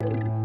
thank you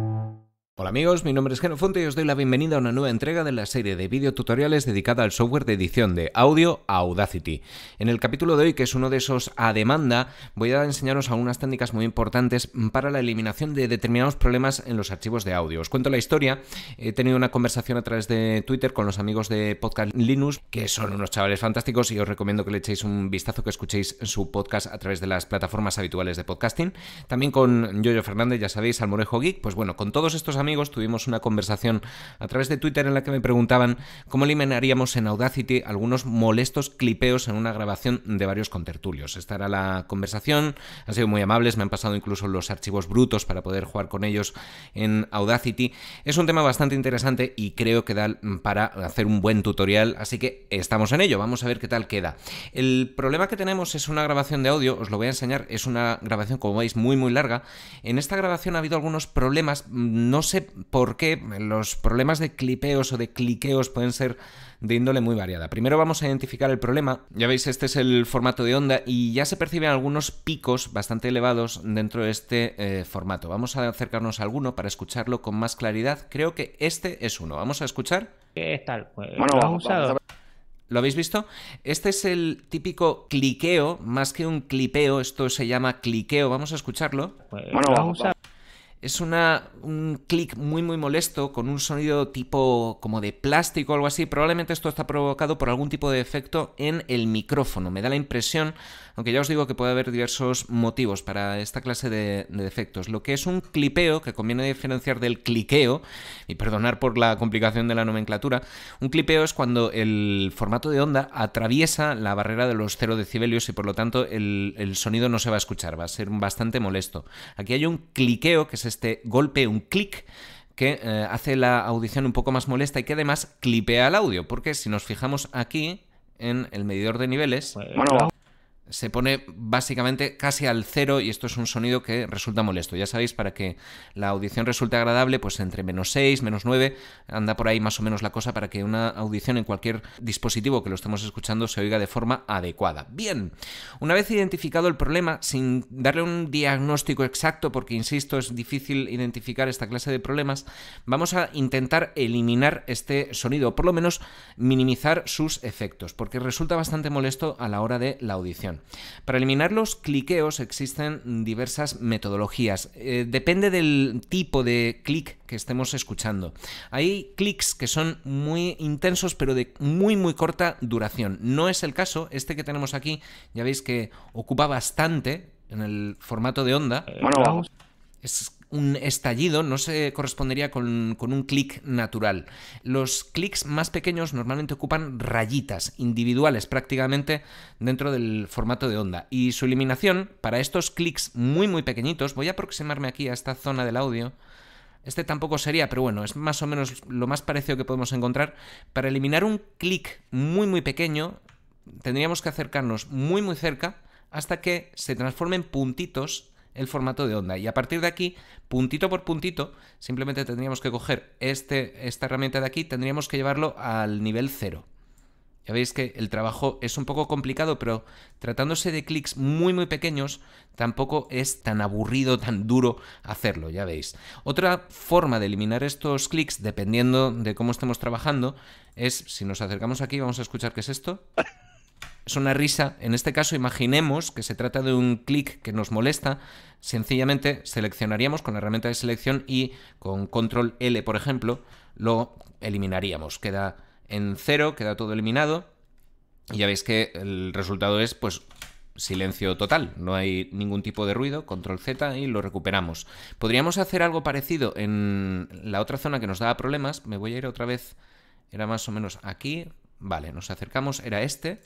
Hola amigos, mi nombre es Genofonte y os doy la bienvenida a una nueva entrega de la serie de videotutoriales dedicada al software de edición de audio Audacity. En el capítulo de hoy, que es uno de esos a demanda, voy a enseñaros algunas técnicas muy importantes para la eliminación de determinados problemas en los archivos de audio. Os cuento la historia, he tenido una conversación a través de Twitter con los amigos de Podcast Linux, que son unos chavales fantásticos y os recomiendo que le echéis un vistazo, que escuchéis su podcast a través de las plataformas habituales de podcasting. También con Yoyo Fernández, ya sabéis, Almorejo Geek, pues bueno, con todos estos amigos tuvimos una conversación a través de Twitter en la que me preguntaban cómo eliminaríamos en Audacity algunos molestos clipeos en una grabación de varios contertulios. Esta era la conversación, han sido muy amables, me han pasado incluso los archivos brutos para poder jugar con ellos en Audacity. Es un tema bastante interesante y creo que da para hacer un buen tutorial, así que estamos en ello, vamos a ver qué tal queda. El problema que tenemos es una grabación de audio, os lo voy a enseñar, es una grabación como veis muy muy larga. En esta grabación ha habido algunos problemas, no sé por qué los problemas de clipeos o de cliqueos pueden ser de índole muy variada. Primero vamos a identificar el problema. Ya veis, este es el formato de onda y ya se perciben algunos picos bastante elevados dentro de este eh, formato. Vamos a acercarnos a alguno para escucharlo con más claridad. Creo que este es uno. Vamos a escuchar. ¿Qué tal? Pues, bueno, ¿lo, ¿Lo habéis visto? Este es el típico cliqueo, más que un clipeo, esto se llama cliqueo. Vamos a escucharlo. Pues, bueno, ¿lo es una, un clic muy muy molesto con un sonido tipo como de plástico o algo así. Probablemente esto está provocado por algún tipo de efecto en el micrófono. Me da la impresión, aunque ya os digo que puede haber diversos motivos para esta clase de, defectos efectos. Lo que es un clipeo, que conviene diferenciar del cliqueo, y perdonar por la complicación de la nomenclatura, un clipeo es cuando el formato de onda atraviesa la barrera de los 0 decibelios y por lo tanto el, el sonido no se va a escuchar, va a ser bastante molesto. Aquí hay un cliqueo que se este golpe, un clic que eh, hace la audición un poco más molesta y que además clipea el audio, porque si nos fijamos aquí en el medidor de niveles... Bueno, se pone básicamente casi al cero y esto es un sonido que resulta molesto. Ya sabéis, para que la audición resulte agradable, pues entre menos 6, menos 9, anda por ahí más o menos la cosa para que una audición en cualquier dispositivo que lo estemos escuchando se oiga de forma adecuada. Bien, una vez identificado el problema, sin darle un diagnóstico exacto, porque insisto, es difícil identificar esta clase de problemas, vamos a intentar eliminar este sonido, o por lo menos minimizar sus efectos, porque resulta bastante molesto a la hora de la audición. Para eliminar los cliqueos existen diversas metodologías. Eh, depende del tipo de clic que estemos escuchando. Hay clics que son muy intensos pero de muy muy corta duración. No es el caso, este que tenemos aquí, ya veis que ocupa bastante en el formato de onda. Bueno, vamos. Es un estallido no se correspondería con, un clic natural. Los clics más pequeños normalmente ocupan rayitas individuales prácticamente dentro del formato de onda y su eliminación para estos clics muy muy pequeñitos, voy a aproximarme aquí a esta zona del audio, este tampoco sería, pero bueno, es más o menos lo más parecido que podemos encontrar. Para eliminar un clic muy muy pequeño, tendríamos que acercarnos muy muy cerca hasta que se transformen puntitos el formato de onda. Y a partir de aquí, puntito por puntito, simplemente tendríamos que coger este, esta herramienta de aquí, tendríamos que llevarlo al nivel 0. Ya veis que el trabajo es un poco complicado, pero tratándose de clics muy muy pequeños, tampoco es tan aburrido, tan duro hacerlo, ya veis. Otra forma de eliminar estos clics, dependiendo de cómo estemos trabajando, es si nos acercamos aquí, vamos a escuchar qué es esto. Es una risa. En este caso, imaginemos que se trata de un clic que nos molesta. Sencillamente seleccionaríamos con la herramienta de selección y con control L, por ejemplo, lo eliminaríamos. Queda en cero, queda todo eliminado. Y ya veis que el resultado es pues silencio total, no hay ningún tipo de ruido, control Z y lo recuperamos. Podríamos hacer algo parecido en la otra zona que nos daba problemas, me voy a ir otra vez, era más o menos aquí, Vale, nos acercamos, era este.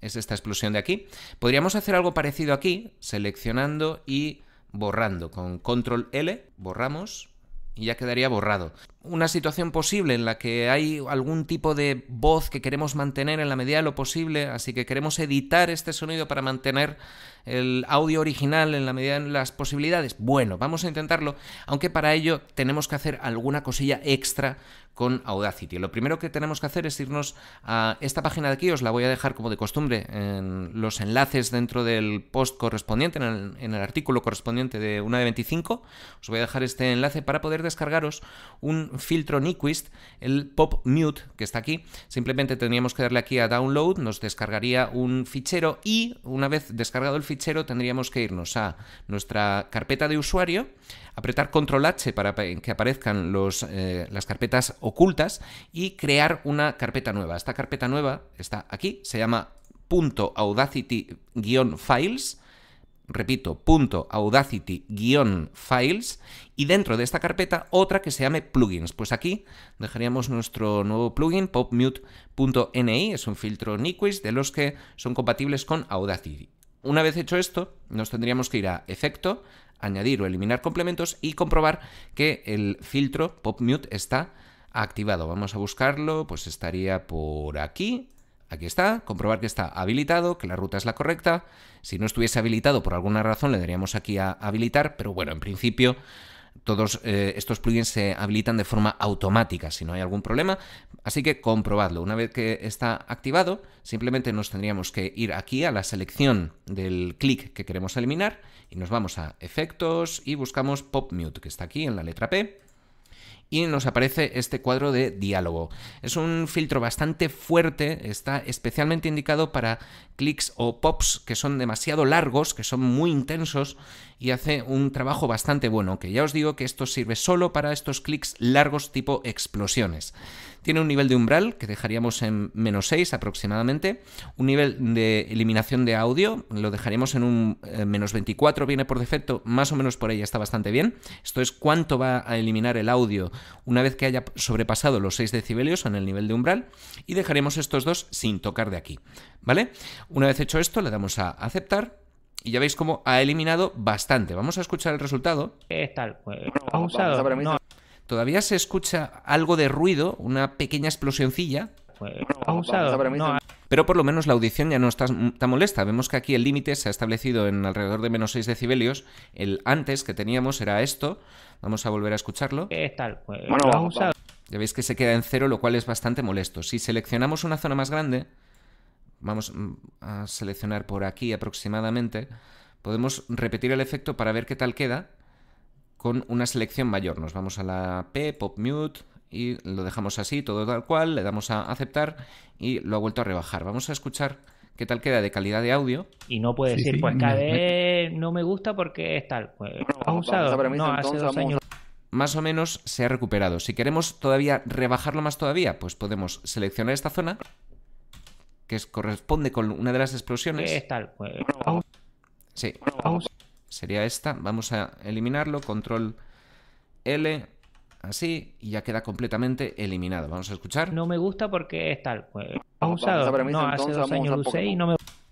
Es esta explosión de aquí. Podríamos hacer algo parecido aquí, seleccionando y borrando. Con control L borramos y ya quedaría borrado. Una situación posible en la que hay algún tipo de voz que queremos mantener en la medida de lo posible, así que queremos editar este sonido para mantener el audio original en la medida de las posibilidades. Bueno, vamos a intentarlo, aunque para ello tenemos que hacer alguna cosilla extra con Audacity. Lo primero que tenemos que hacer es irnos a esta página de aquí, os la voy a dejar como de costumbre en los enlaces dentro del post correspondiente, en el, en el artículo correspondiente de una de 25. Os voy a dejar este enlace para poder descargaros un filtro Nyquist, el pop mute que está aquí. Simplemente tendríamos que darle aquí a download, nos descargaría un fichero y una vez descargado el fichero tendríamos que irnos a nuestra carpeta de usuario, apretar control H para que aparezcan eh, las carpetas ocultas y crear una carpeta nueva. Esta carpeta nueva está aquí, se llama .audacity-files repito, punto .audacity-files y dentro de esta carpeta otra que se llame plugins. Pues aquí dejaríamos nuestro nuevo plugin popmute.ni, es un filtro Nyquist de los que son compatibles con Audacity. Una vez hecho esto, nos tendríamos que ir a efecto, añadir o eliminar complementos y comprobar que el filtro popmute está activado. Vamos a buscarlo, pues estaría por aquí, Aquí está, comprobar que está habilitado, que la ruta es la correcta. Si no estuviese habilitado por alguna razón le daríamos aquí a habilitar, pero bueno, en principio todos eh, estos plugins se habilitan de forma automática si no hay algún problema, así que comprobadlo. Una vez que está activado, simplemente nos tendríamos que ir aquí a la selección del clic que queremos eliminar y nos vamos a efectos y buscamos pop mute que está aquí en la letra P y nos aparece este cuadro de diálogo. Es un filtro bastante fuerte, está especialmente indicado para clics o pops que son demasiado largos, que son muy intensos y hace un trabajo bastante bueno, que ya os digo que esto sirve solo para estos clics largos tipo explosiones. Tiene un nivel de umbral que dejaríamos en menos 6 aproximadamente, un nivel de eliminación de audio, lo dejaríamos en un eh, menos 24, viene por defecto, más o menos por ahí está bastante bien. Esto es cuánto va a eliminar el audio una vez que haya sobrepasado los 6 decibelios en el nivel de umbral y dejaremos estos dos sin tocar de aquí, ¿vale? Una vez hecho esto, le damos a aceptar y ya veis cómo ha eliminado bastante. Vamos a escuchar el resultado. ¿Qué tal, pues, Todavía se escucha algo de ruido, una pequeña explosioncilla. pero por lo menos la audición ya no está tan molesta. Vemos que aquí el límite se ha establecido en alrededor de menos 6 decibelios. El antes que teníamos era esto. Vamos a volver a escucharlo. tal? Pues, bueno, ya veis que se queda en cero, lo cual es bastante molesto. Si seleccionamos una zona más grande, vamos mm, a seleccionar por aquí aproximadamente, podemos repetir el efecto para ver qué tal queda con una selección mayor. Nos vamos a la P, Pop Mute, y lo dejamos así, todo tal cual, le damos a aceptar y lo ha vuelto a rebajar. Vamos a escuchar qué tal queda de calidad de audio. Y no puede decir, pues cada no me gusta porque es tal. Pues, Más o menos se ha recuperado. Si queremos todavía rebajarlo más todavía, pues podemos seleccionar esta zona, que corresponde con una de las explosiones. Es tal. Pues, sí sería esta. Vamos a eliminarlo, control L, así, y ya queda completamente eliminado. Vamos a escuchar. No me gusta porque es tal. Pues, no,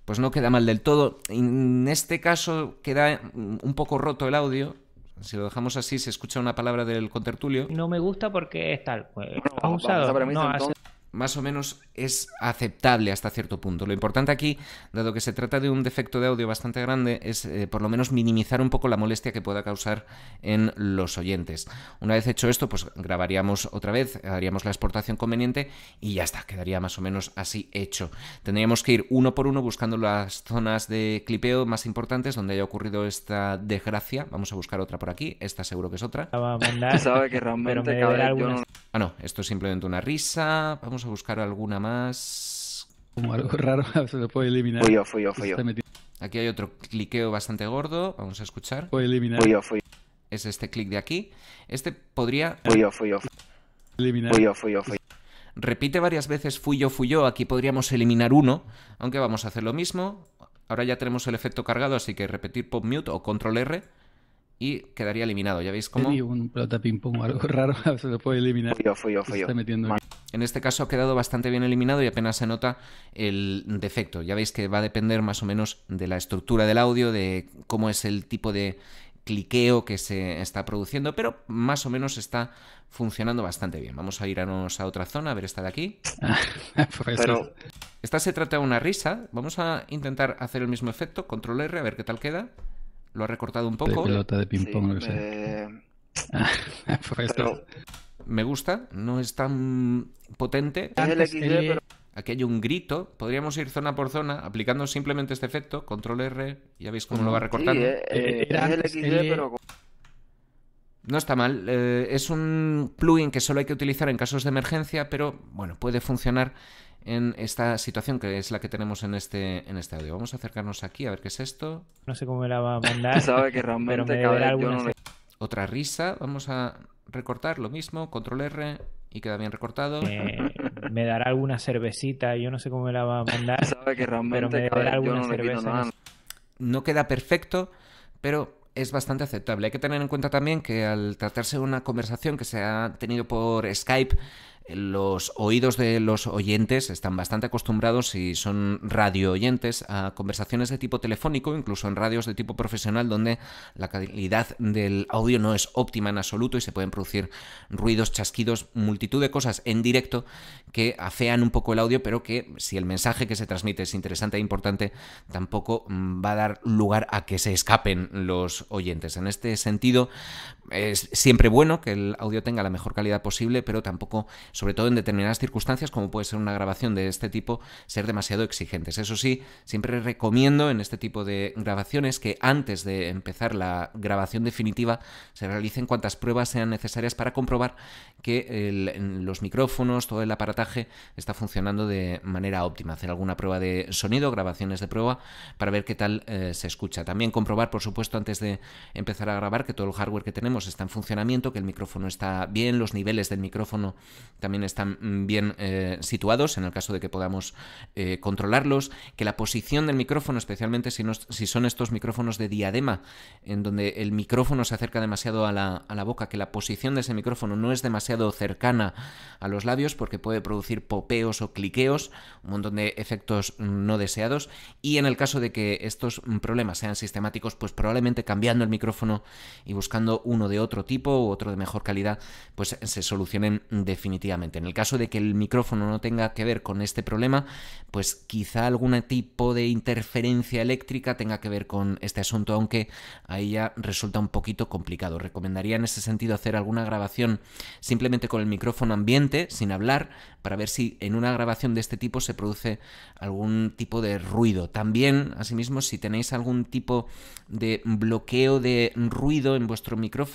pues no queda mal del todo. En este caso queda un poco roto el audio. Si lo dejamos así, se escucha una palabra del contertulio. No me gusta porque es tal. Pues, no, usado, no, Más o menos es aceptable hasta cierto punto. Lo importante aquí, dado que se trata de un defecto de audio bastante grande, es eh, por lo menos minimizar un poco la molestia que pueda causar en los oyentes. Una vez hecho esto, pues grabaríamos otra vez, haríamos la exportación conveniente y ya está, quedaría más o menos así hecho. Tendríamos que ir uno por uno buscando las zonas de clipeo más importantes donde haya ocurrido esta desgracia. Vamos a buscar otra por aquí, esta seguro que es otra. Ah, no, esto es simplemente una risa. Vamos a buscar alguna más más. Como algo raro, se lo puede eliminar. Aquí hay otro cliqueo bastante gordo. Vamos a escuchar. Puede eliminar. Fui Es este clic de aquí. Este podría. Fui Eliminar. Fui yo, fui yo, Repite varias veces fui yo, fui yo. Aquí podríamos eliminar uno, aunque vamos a hacer lo mismo. Ahora ya tenemos el efecto cargado, así que repetir pop mute o control R y quedaría eliminado. ¿Ya veis cómo? un ping pong algo raro, se lo puede eliminar. Fui yo, fui yo, fui yo. Se está metiendo en este caso ha quedado bastante bien eliminado y apenas se nota el defecto. Ya veis que va a depender más o menos de la estructura del audio, de cómo es el tipo de cliqueo que se está produciendo, pero más o menos está funcionando bastante bien. Vamos a ir a otra zona, a ver esta de aquí. Esta se trata de una risa. Vamos a intentar hacer el mismo efecto. Control R, a ver qué tal queda. Lo ha recortado un poco. pelota de ping-pong, me gusta, no es tan potente. Eh, aquí hay un grito, podríamos ir zona por zona aplicando simplemente este efecto, control R, ya veis cómo lo va recortando. Eh, eh, sí, el pero... No está mal, es un plugin que solo hay que utilizar en casos de emergencia, pero bueno, puede funcionar en esta situación que es la que tenemos en este, en este audio. Vamos a acercarnos aquí a ver qué es esto. No sé cómo me la va a mandar. que realmente Otra risa, vamos a recortar, lo mismo, control R y queda bien recortado. me dará alguna cervecita, yo no sé cómo me la va a mandar. que pero me dará alguna cerveza. No queda perfecto, pero es bastante aceptable. Hay que tener en cuenta también que al tratarse de una conversación que se ha tenido por Skype, los oídos de los oyentes están bastante acostumbrados y son radio oyentes a conversaciones de tipo telefónico, incluso en radios de tipo profesional donde la calidad del audio no es óptima en absoluto y se pueden producir ruidos, chasquidos, multitud de cosas en directo que afean un poco el audio, pero que si el mensaje que se transmite es interesante e importante, tampoco mm, va a dar lugar a que se escapen los oyentes. En este sentido, es siempre bueno que el audio tenga la mejor calidad posible, pero tampoco, sobre todo en determinadas circunstancias, como puede ser una grabación de este tipo, ser demasiado exigentes. Eso sí, siempre recomiendo en este tipo de grabaciones que antes de empezar la grabación definitiva se realicen cuantas pruebas sean necesarias para comprobar que los micrófonos, todo el aparataje está funcionando de manera óptima. Hacer alguna prueba de sonido, grabaciones de prueba, para ver qué tal eh, se escucha. También comprobar, por supuesto, antes de empezar a grabar que todo el hardware que tenemos está en funcionamiento, que el micrófono está bien, los niveles del micrófono también están bien eh, situados en el caso de que podamos eh, controlarlos, que la posición del micrófono, especialmente si, no, si, son estos micrófonos de diadema, en donde el micrófono se acerca demasiado a la, a la boca, que la posición de ese micrófono no es demasiado cercana a los labios porque puede producir popeos o cliqueos, un montón de efectos mm, no deseados, y en el caso de que estos problemas sean sistemáticos, pues probablemente cambiando el micrófono y buscando uno de otro tipo u otro de mejor calidad, pues se solucionen definitivamente. En el caso de que el micrófono no tenga que ver con este problema, pues quizá algún tipo de interferencia eléctrica tenga que ver con este asunto, aunque ahí ya resulta un poquito complicado. Recomendaría en ese sentido hacer alguna grabación simplemente con el micrófono ambiente, sin hablar, para ver si en una grabación de este tipo se produce algún tipo de ruido. También, asimismo, si tenéis algún tipo de bloqueo de ruido en vuestro micrófono,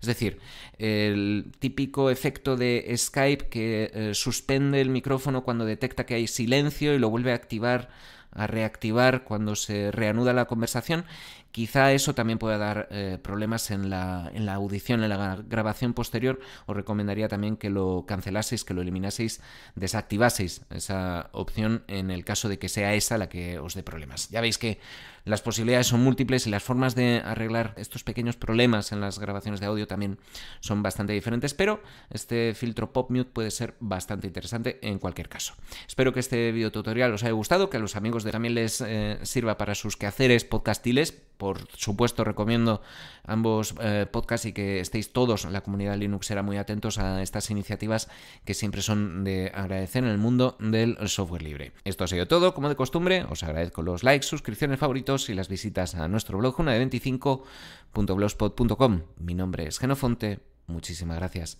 es decir, el típico efecto de Skype que eh, suspende el micrófono cuando detecta que hay silencio y lo vuelve a activar a reactivar cuando se reanuda la conversación, quizá eso también pueda dar eh, problemas en la, en la, audición, en la grabación posterior. Os recomendaría también que lo cancelaseis, que lo eliminaseis, desactivaseis esa opción en el caso de que sea esa la que os dé problemas. Ya veis que las posibilidades son múltiples y las formas de arreglar estos pequeños problemas en las grabaciones de audio también son bastante diferentes, pero este filtro PopMute puede ser bastante interesante en cualquier caso. Espero que este video tutorial os haya gustado, que a los amigos de también les eh, sirva para sus quehaceres podcastiles, por supuesto recomiendo ambos eh, podcasts y que estéis todos, en la comunidad Linux será muy atentos a estas iniciativas que siempre son de agradecer en el mundo del software libre. Esto ha sido todo, como de costumbre, os agradezco los likes, suscripciones favoritos y las visitas a nuestro blog una de 25.blogspot.com. Mi nombre es Genofonte, muchísimas gracias.